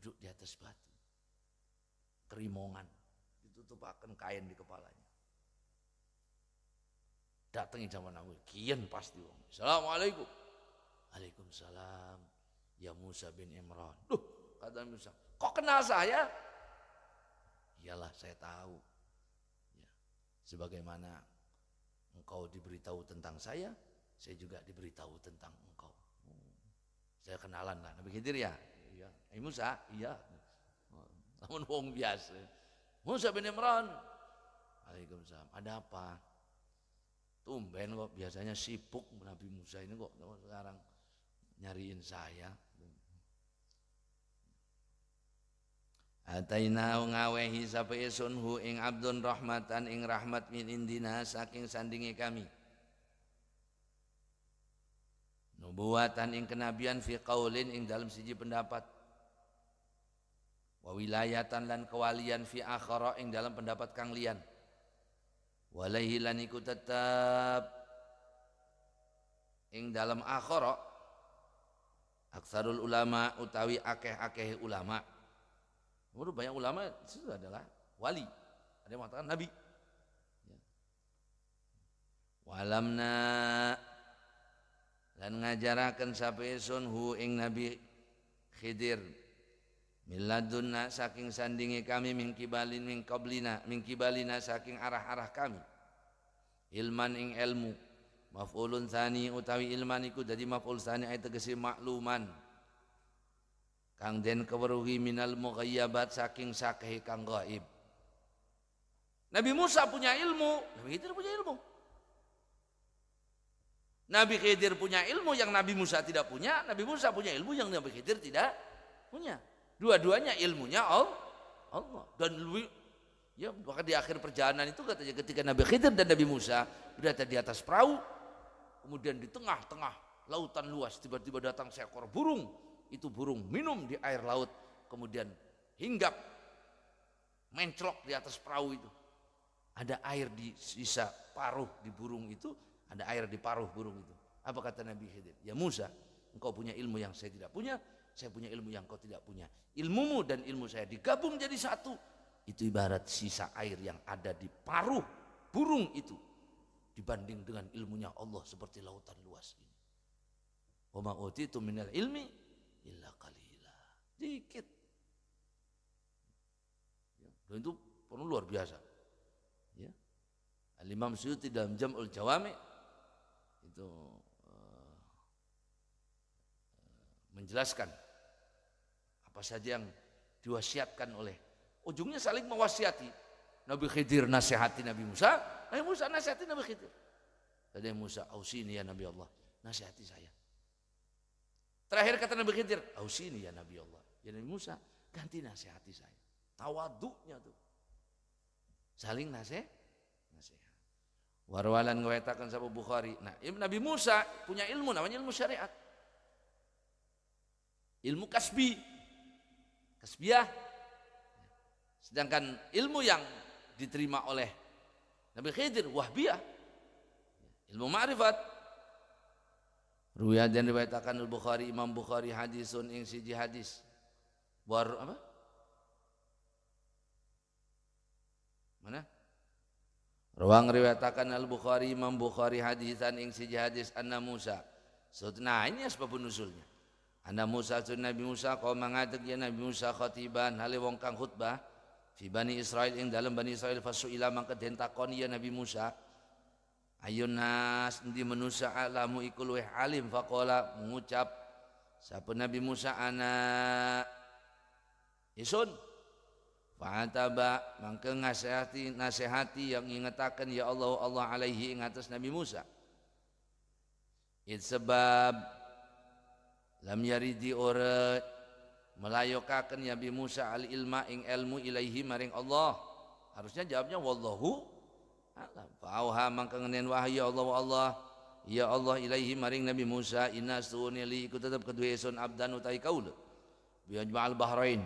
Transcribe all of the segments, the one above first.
duduk di atas batu. Kerimongan, ditutup akan kain di kepalanya. Datangi zaman aku, kian pasti wong. Assalamualaikum. Waalaikumsalam. Ya Musa bin Imran. Duh, kata Musa, kok kenal saya? Iyalah saya tahu. Ya. Sebagaimana engkau diberitahu tentang saya, saya juga diberitahu tentang engkau. Oh, saya kenalan lah, Nabi Khidir ya iya. Eh, Musa, iya. Namun wong biasa. Musa bin Imran. Waalaikumsalam. Ada apa? Tumben kok biasanya sibuk Nabi Musa ini kok sekarang nyariin saya. Ataina ngawehi sapa isun hu ing abdun rahmatan ing rahmat min indina saking sandingi kami. nubuatan ing kenabian fi qaulin ing dalam siji pendapat wa wilayatan lan kewalian fi akhara ing dalam pendapat kang lian walaihi lan iku tetap ing dalam akhara aksarul ulama utawi akeh-akeh ulama menurut banyak ulama itu adalah wali ada yang mengatakan nabi ya. walamna lan ngajaraken sapesun hu ing nabi Khidir miladunna saking sandingi kami mingkibalin mingkoblina mingkibalina saking arah-arah kami ilman ing ilmu maf'ulun sani utawi ilman iku dadi maf'ul sani ayat tegesi makluman kang den keweruhi minal mughayyabat saking sakehe kang gaib Nabi Musa punya ilmu, Nabi Khidir punya ilmu. Nabi Khidir punya ilmu yang Nabi Musa tidak punya, Nabi Musa punya ilmu yang Nabi Khidir tidak punya. Dua-duanya ilmunya Allah dan lebih ya bahkan di akhir perjalanan itu katanya ketika Nabi Khidir dan Nabi Musa berada di atas perahu, kemudian di tengah-tengah lautan luas tiba-tiba datang seekor burung. Itu burung minum di air laut, kemudian hinggap menclok di atas perahu itu. Ada air di sisa paruh di burung itu ada air di paruh burung itu. Apa kata Nabi Khidir? Ya Musa, engkau punya ilmu yang saya tidak punya, saya punya ilmu yang kau tidak punya. Ilmumu dan ilmu saya digabung jadi satu. Itu ibarat sisa air yang ada di paruh burung itu dibanding dengan ilmunya Allah seperti lautan luas ini. Wa itu minal ilmi illa qalila. Dikit. Ya, itu perlu luar biasa. Ya. Al Imam Suyuti dalam Jam'ul Jawami itu eh, eh, menjelaskan apa saja yang diwasiatkan oleh ujungnya saling mewasiati Nabi Khidir nasihati Nabi Musa Nabi Musa nasihati Nabi Khidir tadi Musa ausini ya Nabi Allah nasihati saya terakhir kata Nabi Khidir ausini ya Nabi Allah ya Nabi Musa ganti nasihati saya tawaduknya tuh saling nasih Warwalan ngewetakan sama Bukhari. Nah, Nabi Musa punya ilmu namanya ilmu syariat. Ilmu kasbi. Kasbiah. Sedangkan ilmu yang diterima oleh Nabi Khidir wahbiah. Ilmu ma'rifat. Ruya dan riwayatakan Al-Bukhari Imam Bukhari hadisun ing siji hadis. War apa? Mana? Ruang riwayatakan Al-Bukhari Imam Bukhari hadisan ing siji hadis anna Musa. Sutna ini sebab nusulnya. Anna Musa tu Nabi Musa kau mengatek ya Nabi Musa khatiban hale wong kang khutbah fi Bani Israel ing dalam Bani Israil ila mangke den takon ya Nabi Musa. Ayun nas ndi manusa alamu iku luwih alim faqala mengucap sapa Nabi Musa ana Isun Fa'ataba mangke nasihati nasihati yang ingatakan ya Allah Allah alaihi ing atas Nabi Musa. It sebab lam yaridi ora melayokaken Nabi Musa al ilma ing ilmu ilaihi maring Allah. Harusnya jawabnya wallahu alam. fauha mangke ngenen wahyu ya Allah Allah ya Allah ilaihi maring Nabi Musa inna suunili ku tetep tetap sun abdan utai kaula. Biar jemaal bahrain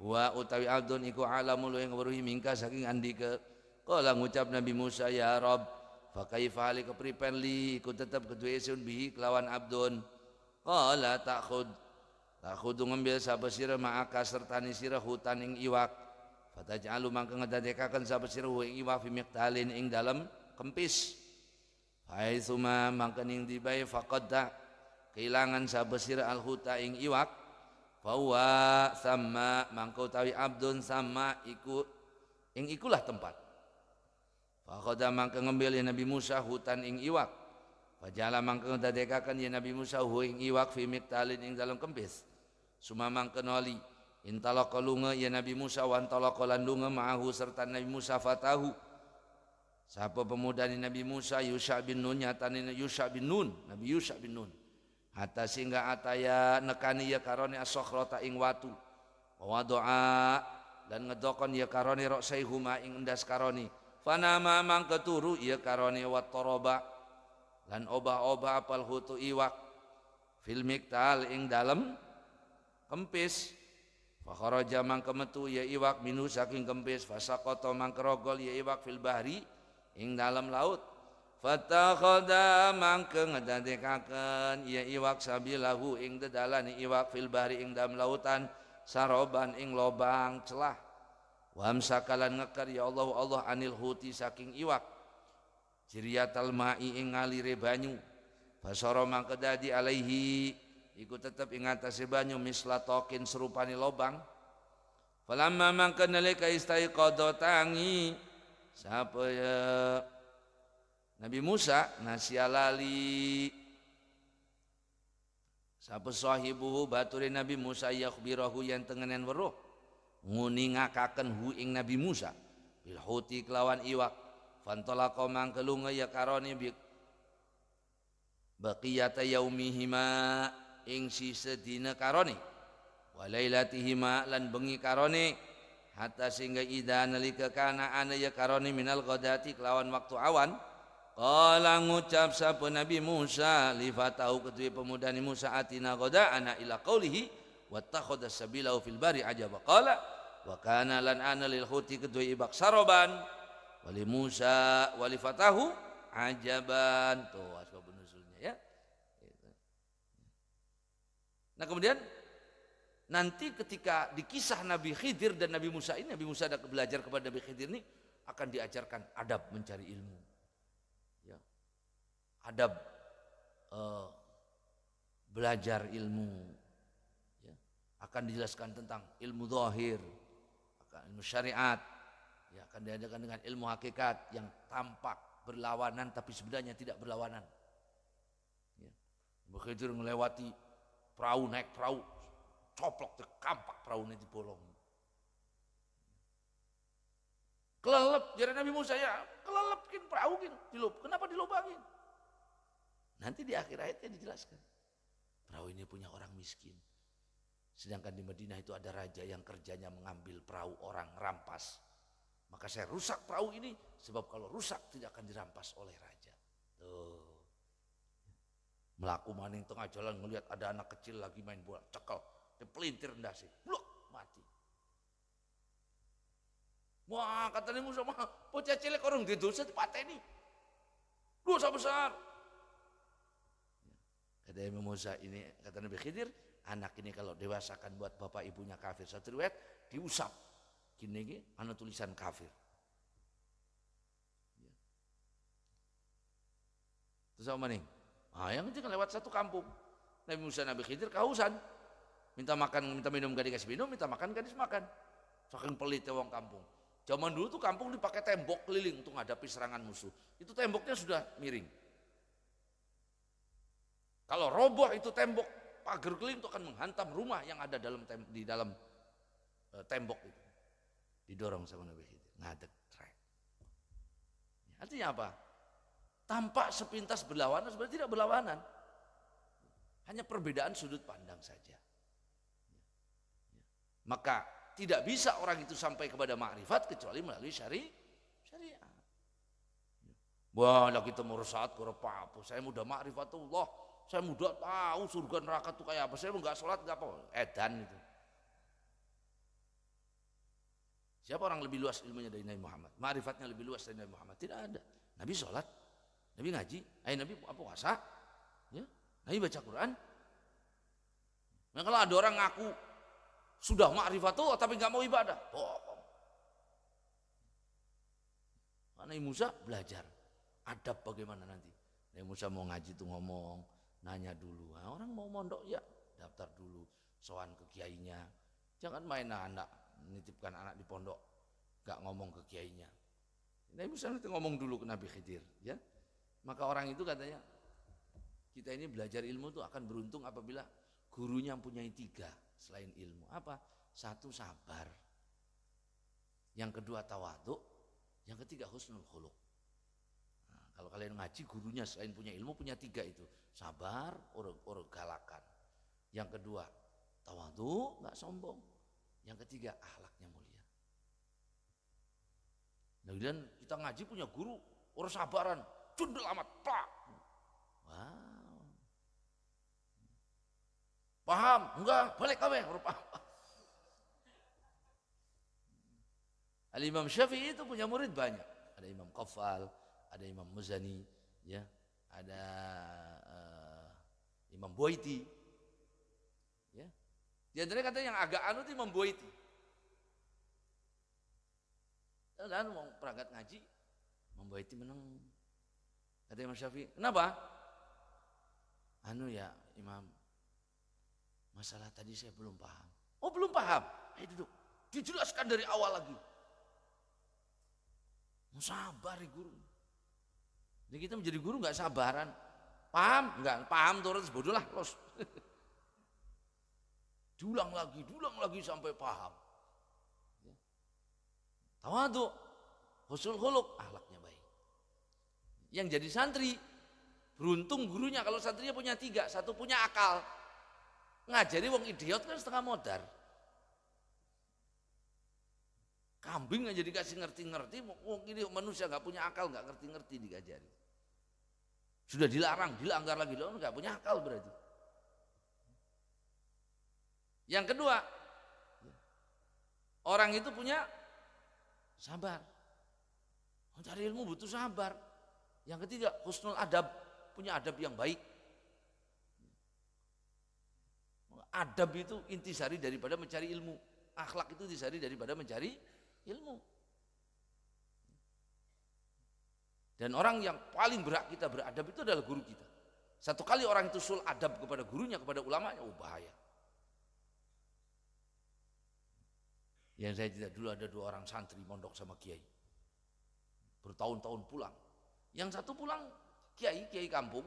wa utawi adun iku alamul yang waruhi mingka saking andika kala ngucap Nabi Musa ya Rob Fakai fahali kepripen li iku tetep kedue sun bihi kelawan abdun kala takhud takhud ngambil sapa sira ma'aka ni sira hutan ing iwak fataj'alu mangka ngadadekaken sapa sira ing iwak fi miqtalin ing dalem kempis Hai suma mangkening dibai fakoda kehilangan sabesir sira al huta ing iwak fawa sama mangkau tawi abdun sama iku ing ikulah tempat Fakoda mangke ngambil ya Nabi Musa hutan ing iwak. Fajala mangke ngedadekakan ya Nabi Musa hu ing iwak fi talin ing dalam kempis. Suma mangke noli intalaqa lunga ya Nabi Musa wan talaqa landunga ma'ahu serta Nabi Musa fatahu. Siapa pemuda ni Nabi Musa Yusha bin Nun nyatane Yusha bin Nun, Nabi Yusha bin Nun hatta sehingga ataya nekani ya karone asokrota ing watu wa doa dan ngedokon ya karone rok huma ing endas karoni Fana mang keturu ya karone wat toroba dan oba-oba apal hutu iwak filmik tal ing dalem kempis fakharaja kemetu ya iwak minu saking kempis fasakoto mang kerogol ya iwak fil bahri ing dalam laut Fatakhoda mangke ngedadekaken ya iwak sabilahu ing dedalan iwak fil bahri ing dalam lautan saroban ing lobang celah. Wamsakalan ngeker ya Allah ya Allah anil huti saking iwak. jiriyatal ma'i ing ngalire banyu. basara mangke dadi alaihi iku tetep ing atase banyu misla tokin serupani lobang. Falamma mangke nalika istaiqadha tangi sapa ya Nabi Musa nasialali sapa sahibuhu baturi Nabi Musa yakbirahu yang tengenen weruh nguni hu ing Nabi Musa bilhuti kelawan iwak fantalaqa mangkelunga ya karoni bik baqiyata yaumihima ing sisa dina karoni walailatihima lan bengi karoni hatta sehingga idha nalika kana ana ya karoni minal ghadati kelawan waktu awan Kala ngucap sapa Nabi Musa li tahu ketui pemuda ni Musa atina goda ana ila qaulihi wattakhadha sabilahu fil bari ajaba qala wa kana lan ana lil khuti ketui ibak saroban wali Musa wali fatahu ajaban tuh asbabun nuzulnya ya gitu. Nah kemudian nanti ketika dikisah Nabi Khidir dan Nabi Musa ini Nabi Musa ada belajar kepada Nabi Khidir ini akan diajarkan adab mencari ilmu adab uh, belajar ilmu ya. akan dijelaskan tentang ilmu zahir akan ilmu syariat ya akan diadakan dengan ilmu hakikat yang tampak berlawanan tapi sebenarnya tidak berlawanan ya. Khidir melewati perahu naik perahu coplok terkampak perahu ini dibolong kelelep jadi Nabi Musa ya kelelep perahu kin dilup kenapa dilubangin Nanti di akhir ayatnya dijelaskan. Perahu ini punya orang miskin. Sedangkan di Madinah itu ada raja yang kerjanya mengambil perahu orang rampas. Maka saya rusak perahu ini sebab kalau rusak tidak akan dirampas oleh raja. Tuh. Melaku maning tengah jalan melihat ada anak kecil lagi main bola, cekel, terpelintir rendah sih, blok mati. Wah katanya Musa mah bocah cilik orang di dosa pateni Dosa besar, Kata Imam Musa ini, kata Nabi Khidir, anak ini kalau dewasa dewasakan buat bapak ibunya kafir. Satu riwayat diusap. Kini ini anak tulisan kafir. Ya. Terus apa nih? Ah, yang itu lewat satu kampung. Nabi Musa, Nabi Khidir kehausan. Minta makan, minta minum gak dikasih minum, minta makan gak makan. Saking pelitnya wong kampung. Zaman dulu tuh kampung dipakai tembok keliling untuk menghadapi serangan musuh. Itu temboknya sudah miring. Kalau roboh itu tembok, pagar keling itu akan menghantam rumah yang ada dalam tem, di dalam e, tembok itu. Didorong sama Nabi Khidir. Ngadek ya, Artinya apa? Tampak sepintas berlawanan, sebenarnya tidak berlawanan. Hanya perbedaan sudut pandang saja. Maka tidak bisa orang itu sampai kepada makrifat kecuali melalui syari syariah. Wah, lagi itu merusak kurang apa, Saya mudah makrifatullah. Saya muda tahu surga neraka itu kayak apa. Saya nggak sholat nggak apa. Edan itu. Siapa orang lebih luas ilmunya dari Nabi Muhammad? Marifatnya lebih luas dari Nabi Muhammad? Tidak ada. Nabi sholat, Nabi ngaji, eh, Nabi puasa, ya. Nabi baca Quran. Nah, kalau ada orang ngaku sudah tuh tapi nggak mau ibadah, bohong. Nabi Musa belajar adab bagaimana nanti. Nabi Musa mau ngaji tuh ngomong, nanya dulu nah, orang mau mondok ya daftar dulu soan ke kiainya jangan main anak menitipkan anak di pondok gak ngomong ke kiainya Nah misalnya itu ngomong dulu ke Nabi Khidir ya maka orang itu katanya kita ini belajar ilmu itu akan beruntung apabila gurunya mempunyai tiga selain ilmu apa satu sabar yang kedua tawaduk yang ketiga husnul khuluk. Kalau kalian ngaji gurunya selain punya ilmu punya tiga itu sabar, orang-orang galakan. Yang kedua tawadu nggak sombong. Yang ketiga ahlaknya mulia. Nah, kemudian kita ngaji punya guru orang sabaran, cundel amat, plak. Wow. Paham? Enggak, balik kawe, yang Al Imam Syafi'i itu punya murid banyak. Ada Imam Qafal, ada Imam Muzani, ya, ada uh, Imam Boiti. Ya. Di antaranya kata yang agak anu itu Imam Boiti. Dan anu mau perangkat ngaji, Imam Boiti menang. Kata Imam Syafi'i, kenapa? Anu ya Imam, masalah tadi saya belum paham. Oh belum paham, ayo duduk. Dijelaskan dari awal lagi. Sabar ya, guru. Jadi kita menjadi guru nggak sabaran. Paham? Nggak paham turun sebodoh lah, los. dulang lagi, dulang lagi sampai paham. Tawadu, husul huluk, ahlaknya baik. Yang jadi santri, beruntung gurunya kalau santrinya punya tiga, satu punya akal. Ngajari wong idiot kan setengah modar. Kambing aja dikasih ngerti-ngerti, wong ini manusia nggak punya akal, nggak ngerti-ngerti dikajari. Sudah dilarang, dilanggar lagi. Lo nggak punya akal berarti. Yang kedua, orang itu punya sabar. Mencari ilmu butuh sabar. Yang ketiga, husnul adab, punya adab yang baik. Adab itu intisari daripada mencari ilmu. Akhlak itu intisari daripada mencari ilmu. Dan orang yang paling berhak kita beradab itu adalah guru kita. Satu kali orang itu sul adab kepada gurunya, kepada ulamanya, oh bahaya. Yang saya tidak dulu ada dua orang santri mondok sama kiai. Bertahun-tahun pulang. Yang satu pulang kiai, kiai kampung.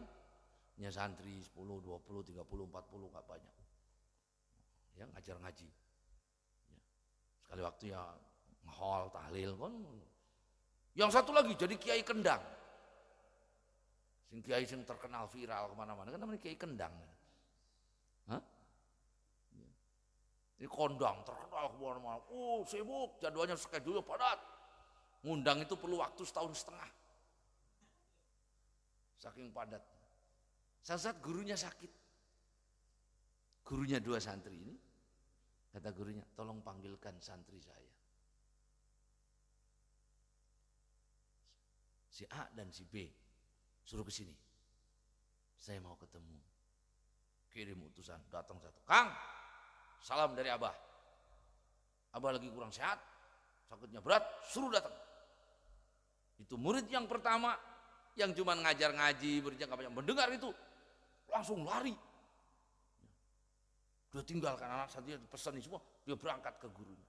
Nya santri 10, 20, 30, 40 nggak banyak. Ya ngajar ngaji. Ya. Sekali waktu ya ngehol, tahlil, kan yang satu lagi jadi Kiai Kendang. Sing Kiai sing terkenal viral kemana-mana kan namanya Kiai Kendang. Hah? Ini kondang terkenal kemana-mana. Oh sibuk, jadwalnya schedule padat. Ngundang itu perlu waktu setahun setengah. Saking padat. Saat-saat gurunya sakit. Gurunya dua santri ini. Kata gurunya, tolong panggilkan santri saya. si A dan si B suruh ke sini saya mau ketemu kirim utusan datang satu Kang salam dari Abah Abah lagi kurang sehat sakitnya berat suruh datang itu murid yang pertama yang cuma ngajar ngaji berjangka panjang mendengar itu langsung lari dia tinggalkan anak satunya pesan semua dia berangkat ke gurunya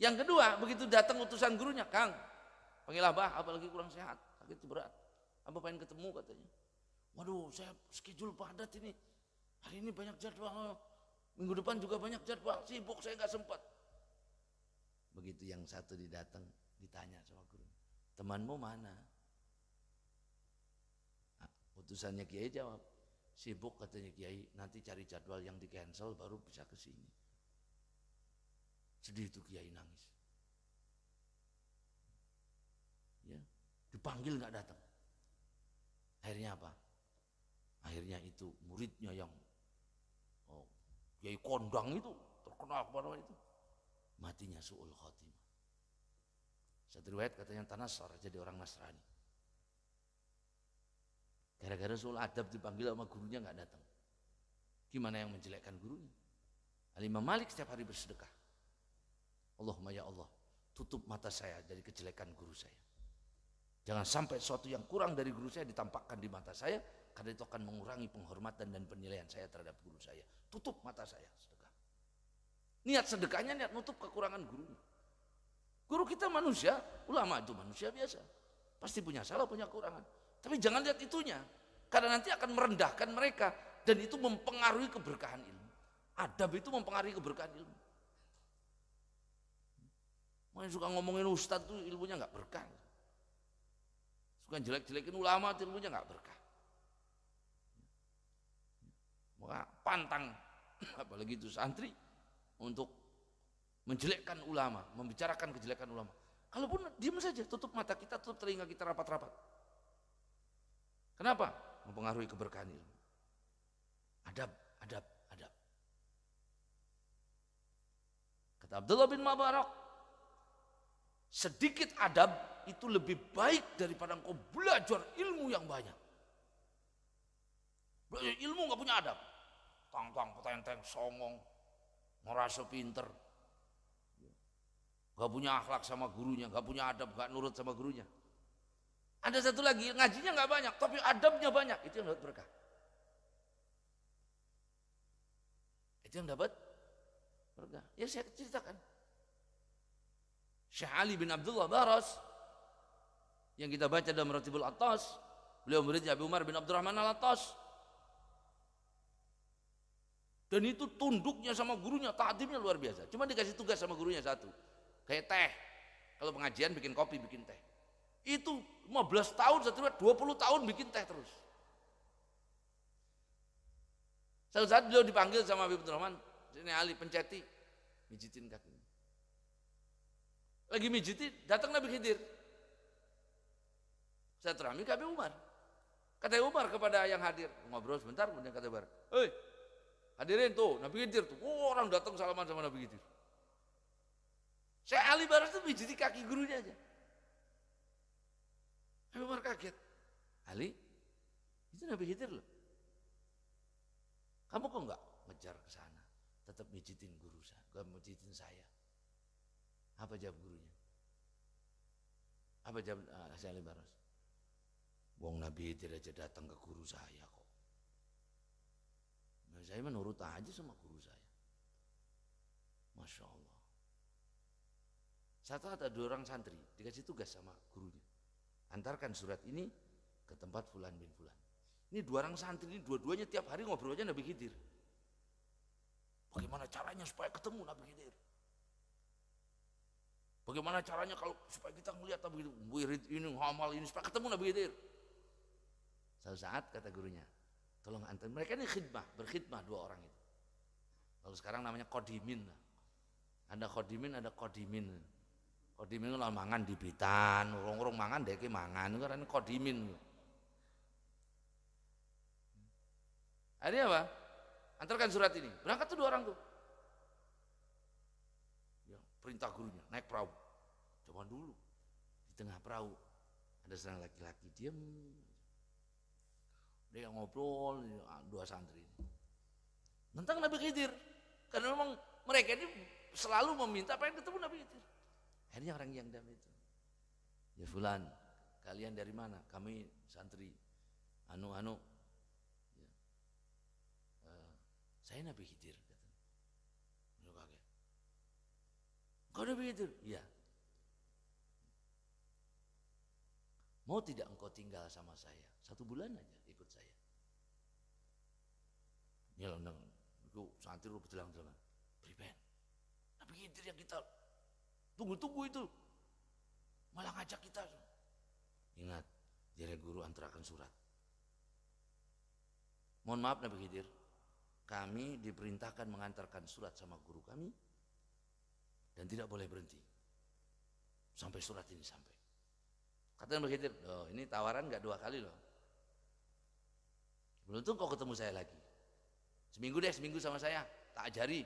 Yang kedua, begitu datang utusan gurunya, Kang, panggil abah, apalagi kurang sehat, sakit berat. Abah pengen ketemu katanya. Waduh, saya schedule padat ini. Hari ini banyak jadwal. Minggu depan juga banyak jadwal. Sibuk, saya nggak sempat. Begitu yang satu didatang, ditanya sama guru. Temanmu mana? Nah, utusannya Kiai jawab. Sibuk katanya Kiai, nanti cari jadwal yang di cancel baru bisa ke sini. Sedih itu kiai nangis. Ya, dipanggil nggak datang. Akhirnya apa? Akhirnya itu muridnya yang oh, kiai kondang itu terkenal kepada itu matinya suul khotimah. Satu riwayat katanya Tanasar jadi orang Nasrani. Gara-gara soal adab dipanggil sama gurunya nggak datang. Gimana yang menjelekkan gurunya? Al Imam Malik setiap hari bersedekah. Allahumma ya Allah, tutup mata saya dari kejelekan guru saya. Jangan sampai sesuatu yang kurang dari guru saya ditampakkan di mata saya karena itu akan mengurangi penghormatan dan penilaian saya terhadap guru saya. Tutup mata saya sedekah. Niat sedekahnya niat nutup kekurangan guru. Guru kita manusia, ulama itu manusia biasa. Pasti punya salah, punya kekurangan. Tapi jangan lihat itunya. Karena nanti akan merendahkan mereka dan itu mempengaruhi keberkahan ilmu. Adab itu mempengaruhi keberkahan ilmu. Makanya suka ngomongin ustadz tuh ilmunya nggak berkah. Suka jelek-jelekin ulama tuh ilmunya nggak berkah. Maka pantang apalagi itu santri untuk menjelekkan ulama, membicarakan kejelekan ulama. Kalaupun diam saja, tutup mata kita, tutup telinga kita rapat-rapat. Kenapa? Mempengaruhi keberkahan ilmu. Adab, adab, adab. Kata Abdullah bin Mubarak, sedikit adab itu lebih baik daripada engkau belajar ilmu yang banyak. Belajar ilmu nggak punya adab. Tang-tang, petenteng, songong, merasa pinter. Gak punya akhlak sama gurunya, gak punya adab, gak nurut sama gurunya. Ada satu lagi, ngajinya nggak banyak, tapi adabnya banyak. Itu yang dapat berkah. Itu yang dapat berkah. Ya saya ceritakan. Syekh Ali bin Abdullah Baras yang kita baca dalam Ratibul Atas beliau murid Abu Umar bin Abdurrahman Al Atas dan itu tunduknya sama gurunya takdimnya luar biasa cuma dikasih tugas sama gurunya satu kayak teh kalau pengajian bikin kopi bikin teh itu 15 tahun satu 20 tahun bikin teh terus Satu saat beliau dipanggil sama Abu Abdurrahman, ini Ali penceti, mijitin kakinya. Lagi mijiti datang Nabi Khidir. Saya terami kami Umar. Kata Umar kepada yang hadir, ngobrol sebentar kemudian kata Umar, "Hei, hadirin tuh Nabi Khidir tuh. Oh, orang datang salaman sama Nabi Khidir." Saya Ali Baras tuh mijiti kaki gurunya aja. Nabi Umar kaget. Ali, itu Nabi Khidir loh. Kamu kok enggak ngejar ke sana? Tetap mijitin guru saya, mijitin saya. Apa jawab gurunya? Apa jawab uh, ah, Hasan Ali Baros? Wong Nabi tidak datang ke guru saya kok. Nah, saya menurut aja sama guru saya. Masya Allah. Satu atau dua orang santri dikasih tugas sama gurunya. Antarkan surat ini ke tempat Fulan bin Fulan. Ini dua orang santri ini dua-duanya tiap hari ngobrol aja Nabi Khidir. Bagaimana caranya supaya ketemu Nabi Khidir? Bagaimana caranya kalau supaya kita melihat Nabi ah, Khidir ini hamal ini supaya ketemu Nabi Khidir. Suatu saat kata gurunya, tolong antar mereka ini khidmah, berkhidmah dua orang itu. Lalu sekarang namanya kodimin. Ada kodimin, ada kodimin. Kodimin lah mangan di bitan, urung-urung mangan deki mangan, karena kodimin. Akhirnya apa? Antarkan surat ini. Berangkat tuh dua orang tuh. Ya, perintah gurunya, naik perahu zaman dulu di tengah perahu ada seorang laki-laki diam dia ngobrol dua santri ini tentang Nabi Khidir karena memang mereka ini selalu meminta pengen ketemu Nabi Khidir akhirnya orang yang diam itu ya fulan kalian dari mana kami santri anu anu ya. uh, saya Nabi Khidir kata kau Nabi Khidir iya Mau tidak engkau tinggal sama saya? Satu bulan aja ikut saya. Ya nang, itu santri lu berjelang jalan Beriben. Tapi nah, itu yang kita tunggu-tunggu itu. Malah ngajak kita. Ingat, jadi guru antarakan surat. Mohon maaf Nabi Khidir, kami diperintahkan mengantarkan surat sama guru kami dan tidak boleh berhenti sampai surat ini sampai. Katanya begitu, loh ini tawaran gak dua kali loh. Beruntung kau ketemu saya lagi. Seminggu deh, seminggu sama saya, tak ajari.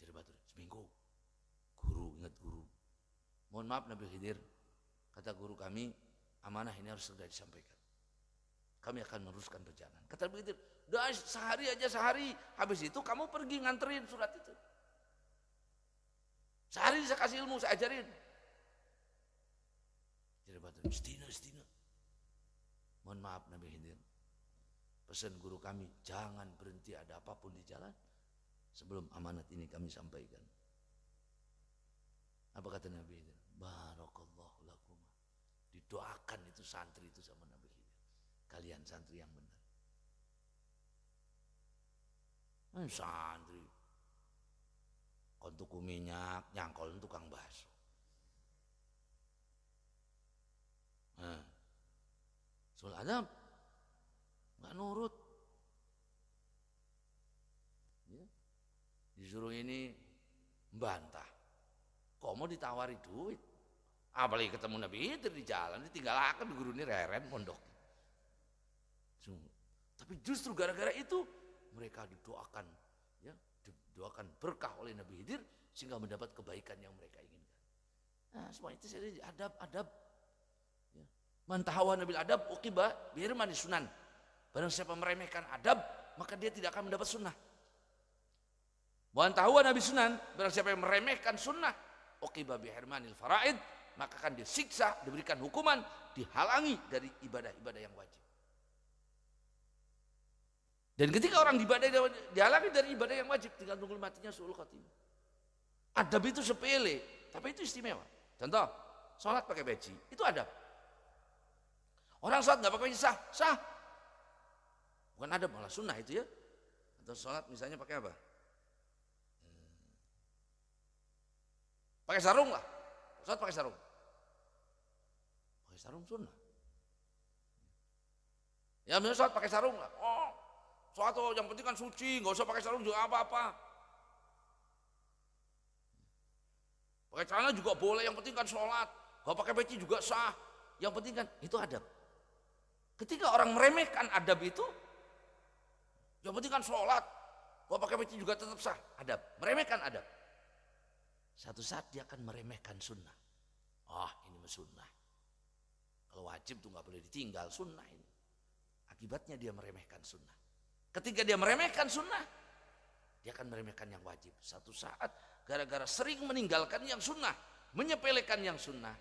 Jadi batur, seminggu. Guru, ingat guru. Mohon maaf Nabi Khidir, kata guru kami, amanah ini harus segera disampaikan. Kami akan meneruskan perjalanan. Kata Nabi Khidir, dah sehari aja sehari, habis itu kamu pergi nganterin surat itu. Sehari saya kasih ilmu, saya ajarin. Jadi batu, ustino, Mohon maaf Nabi Hindir. Pesan guru kami, jangan berhenti ada apapun di jalan sebelum amanat ini kami sampaikan. Apa kata Nabi Hindir? Barakallahu lakuma. Didoakan itu santri itu sama Nabi Hindir. Kalian santri yang benar. Eh, santri. Kontuku minyak, nyangkol tukang bas. Nah. soal Adam nggak nurut. Ya. Disuruh ini membantah. Kok mau ditawari duit? Apalagi ketemu Nabi Idris di jalan, tinggal akan guru ini reren pondok. Tapi justru gara-gara itu mereka didoakan, ya, didoakan berkah oleh Nabi Hidir sehingga mendapat kebaikan yang mereka inginkan. Nah, semua itu saya adab-adab Mantahawan nabil adab uqibah birmani sunan. Barang siapa meremehkan adab, maka dia tidak akan mendapat sunnah. Mantahawan nabi sunan, barang siapa yang meremehkan sunnah, uqibah bihermanil faraid, maka akan disiksa, diberikan hukuman, dihalangi dari ibadah-ibadah yang wajib. Dan ketika orang dihalangi dari ibadah yang wajib, tinggal tunggu matinya suul khatimah. Adab itu sepele, tapi itu istimewa. Contoh, sholat pakai peci, itu adab. Orang sholat nggak pakai sah, sah. Bukan ada malah sunnah itu ya. Atau sholat misalnya pakai apa? Hmm. Pakai sarung lah. Sholat pakai sarung. Pakai sarung sunnah. Ya misalnya sholat pakai sarung lah. Oh, sholat oh, yang penting kan suci, nggak usah pakai sarung juga apa-apa. Pakai celana juga boleh, yang penting kan sholat. Gak pakai peci juga sah. Yang penting kan itu adab. Ketika orang meremehkan adab itu, yang penting kan sholat, gua pakai peci juga tetap sah, adab, meremehkan adab. Satu saat dia akan meremehkan sunnah. Ah, oh, ini sunnah. Kalau wajib tuh nggak boleh ditinggal sunnah ini. Akibatnya dia meremehkan sunnah. Ketika dia meremehkan sunnah, dia akan meremehkan yang wajib. Satu saat gara-gara sering meninggalkan yang sunnah, menyepelekan yang sunnah,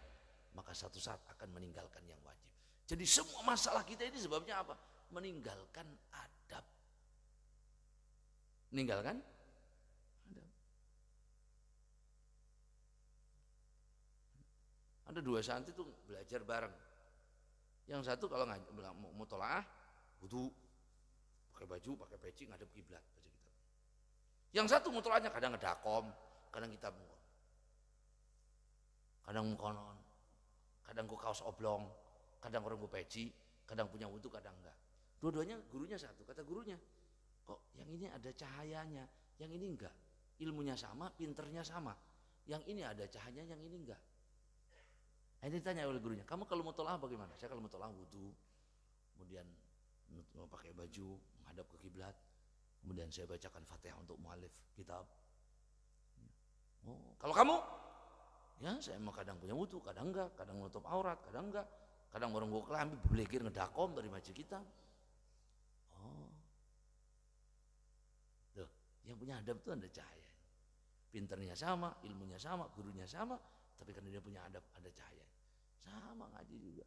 maka satu saat akan meninggalkan yang wajib. Jadi semua masalah kita ini sebabnya apa? Meninggalkan adab. Meninggalkan adab. Ada dua santri tuh belajar bareng. Yang satu kalau nggak mau tolaah, wudhu, pakai baju, pakai peci, ngadep kiblat baca kitab. Yang satu mutolaahnya kadang ngedakom, kadang kita kadang mukonon, kadang ku kaos oblong, kadang orang peci, kadang punya wudhu, kadang enggak. Dua-duanya gurunya satu, kata gurunya, kok yang ini ada cahayanya, yang ini enggak. Ilmunya sama, pinternya sama. Yang ini ada cahayanya, yang ini enggak. Nah, ini ditanya oleh gurunya, kamu kalau mau tolak bagaimana? Saya kalau mau tolak wudhu, kemudian mau pakai baju, menghadap ke kiblat, kemudian saya bacakan fatihah untuk mualif kitab. Oh, kalau kamu, ya saya emang kadang punya wudhu, kadang enggak, kadang menutup aurat, kadang enggak kadang orang gue kelambi belegir ngedakom dari maju kita oh loh yang punya adab itu ada cahaya pinternya sama ilmunya sama gurunya sama tapi karena dia punya adab ada cahaya sama ngaji juga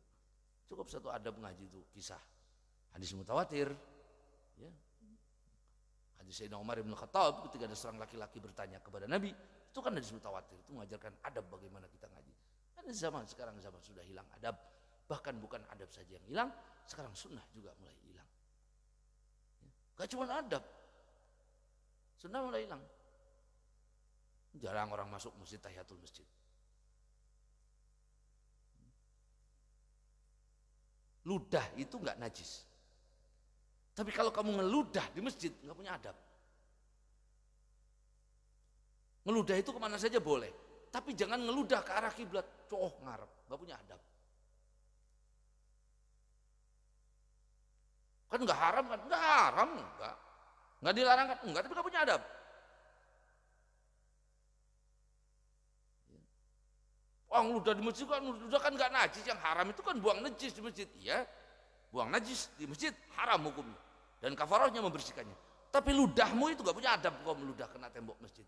cukup satu adab ngaji itu kisah hadis mutawatir ya hadis Sayyidina Umar bin Khattab ketika ada seorang laki-laki bertanya kepada Nabi itu kan hadis mutawatir itu mengajarkan adab bagaimana kita ngaji kan zaman sekarang zaman sudah hilang adab Bahkan bukan adab saja yang hilang, sekarang sunnah juga mulai hilang. Ya. Gak cuma adab, sunnah mulai hilang. Jarang orang masuk masjid tahiyatul masjid. Ludah itu nggak najis. Tapi kalau kamu ngeludah di masjid nggak punya adab. Ngeludah itu kemana saja boleh, tapi jangan ngeludah ke arah kiblat. Coh ngarep, nggak punya adab. Kan nggak haram kan? Nggak haram, enggak. Nggak dilarang kan? Enggak, tapi nggak punya adab. Uang ludah di masjid kan ludah kan nggak najis, yang haram itu kan buang najis di masjid. Iya, buang najis di masjid haram hukumnya. Dan kafarahnya membersihkannya. Tapi ludahmu itu nggak punya adab kok meludah kena tembok masjid.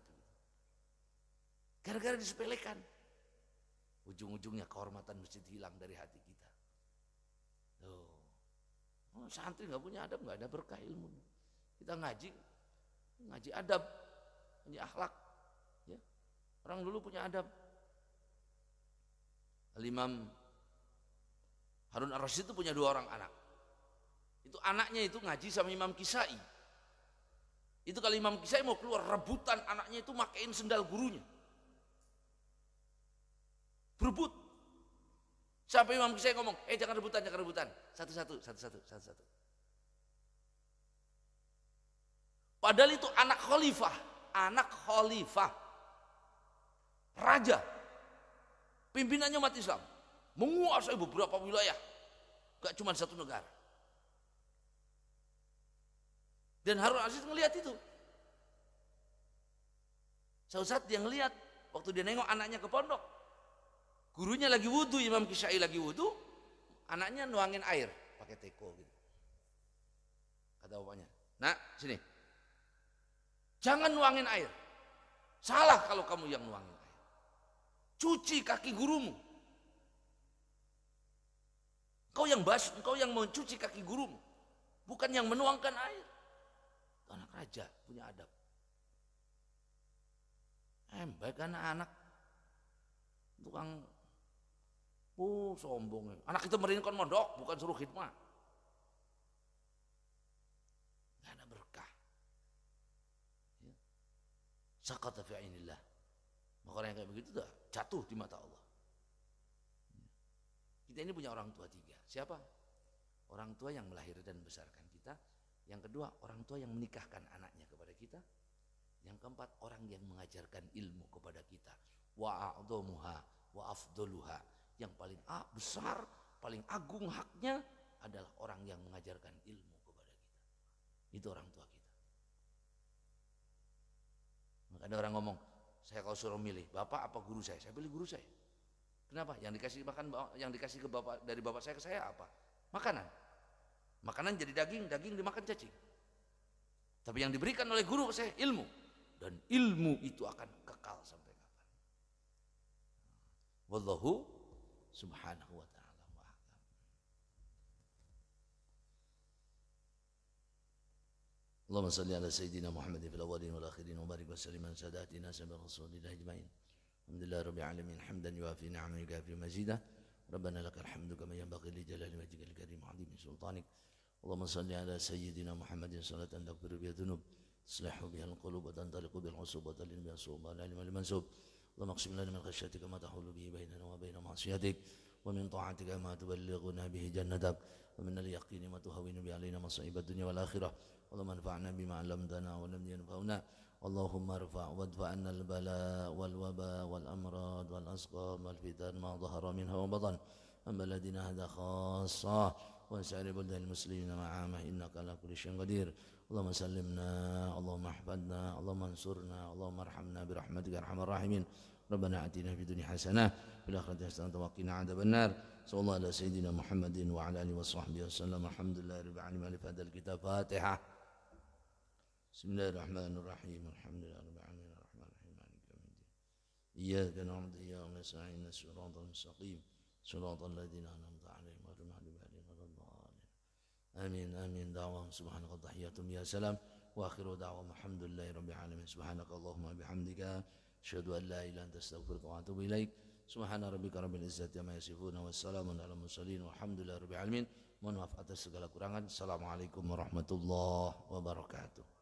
Gara-gara disepelekan. Ujung-ujungnya kehormatan masjid hilang dari hati kita. Oh, santri nggak punya adab nggak ada berkah ilmu. Kita ngaji, ngaji adab, ngaji akhlak. Ya. Orang dulu punya adab. Al-Imam Harun Ar-Rasyid itu punya dua orang anak. Itu anaknya itu ngaji sama Imam Kisai. Itu kalau Imam Kisai mau keluar rebutan anaknya itu makain sendal gurunya. Berebut Sampai Imam Kisai ngomong, eh jangan rebutan, jangan rebutan. Satu-satu, satu-satu, satu-satu. Padahal itu anak khalifah, anak khalifah. Raja. Pimpinannya umat Islam. Menguasai beberapa wilayah. Gak cuma satu negara. Dan Harun Aziz melihat itu. saat saat dia ngelihat, waktu dia nengok anaknya ke pondok, gurunya lagi wudhu Imam Kisai lagi wudhu anaknya nuangin air pakai teko gitu kata bapaknya nah sini jangan nuangin air salah kalau kamu yang nuangin air cuci kaki gurumu kau yang bas kau yang mencuci kaki gurumu bukan yang menuangkan air anak raja punya adab Eh, baik anak-anak tukang Oh sombong Anak itu merindukan mondok bukan suruh khidmat. Gak ada berkah. Ya. Sakata fi ainillah. Maka orang yang kayak begitu dah jatuh di mata Allah. Ya. Kita ini punya orang tua tiga. Siapa? Orang tua yang melahirkan dan besarkan kita. Yang kedua orang tua yang menikahkan anaknya kepada kita. Yang keempat orang yang mengajarkan ilmu kepada kita. Wa muha, wa yang paling A, besar, paling agung haknya adalah orang yang mengajarkan ilmu kepada kita. Itu orang tua kita. Maka ada orang ngomong, saya kalau suruh milih, bapak apa guru saya? Saya pilih guru saya. Kenapa? Yang dikasih makan yang dikasih ke bapak dari bapak saya ke saya apa? Makanan. Makanan jadi daging, daging dimakan cacing. Tapi yang diberikan oleh guru saya ilmu dan ilmu itu akan kekal sampai kapan. Wallahu سبحانه وتعالى اللهم صل على سيدنا محمد في الأولين والآخرين وبارك وسلم على ساداتنا سبع رسول الله أجمعين الحمد لله رب العالمين حمدا يوافي نعمه يكافي مزيدا ربنا لك الحمد كما ينبغي لجلال وجهك الكريم وعظيم سلطانك اللهم صل على سيدنا محمد صلاة تغفر بها الذنوب تصلح بها القلوب وتنطلق بها العصوب وتلين بها الصوم ولا المنسوب اللهم اقسم لنا من خشيتك ما تحول به بيننا وبين معصيتك ومن طاعتك ما تبلغنا به جنتك ومن اليقين ما تهون به علينا مصائب الدنيا والآخرة اللهم انفعنا بما علمتنا ولم ينفعنا اللهم ارفع وادفع عنا البلاء والوباء والأمراض والأسقام والفتن ما ظهر منها وبطن أما الذين هذا خاصة وسائر بلدان المسلمين وعامه انك على كل شيء قدير اللهم سلمنا اللهم احفظنا اللهم انصرنا اللهم ارحمنا برحمتك ارحم الراحمين ربنا اتنا في الدنيا حسنه وفي الاخره حسنه وقنا عذاب النار صلى الله على سيدنا محمد وعلى اله وصحبه وسلم الحمد لله رب العالمين في هذا الكتاب فاتحه بسم الله الرحمن الرحيم الحمد لله رب العالمين الرحمن الرحيم مالك يوم الدين اياك نعبد واياك نستعين الصراط المستقيم صراط الذين انعمت آمين آمين دعوام سبحانك وتحياتهم يا سلام وآخر دعوام الحمد لله رب العالمين سبحانك اللهم وبحمدك أشهد أن لا إله إلا أنت أستغفرك وأتوب إليك سبحان ربك رب العزة عما يصفون والسلام على المرسلين والحمد لله رب العالمين mohon maaf atas segala kurangan assalamualaikum warahmatullahi wabarakatuh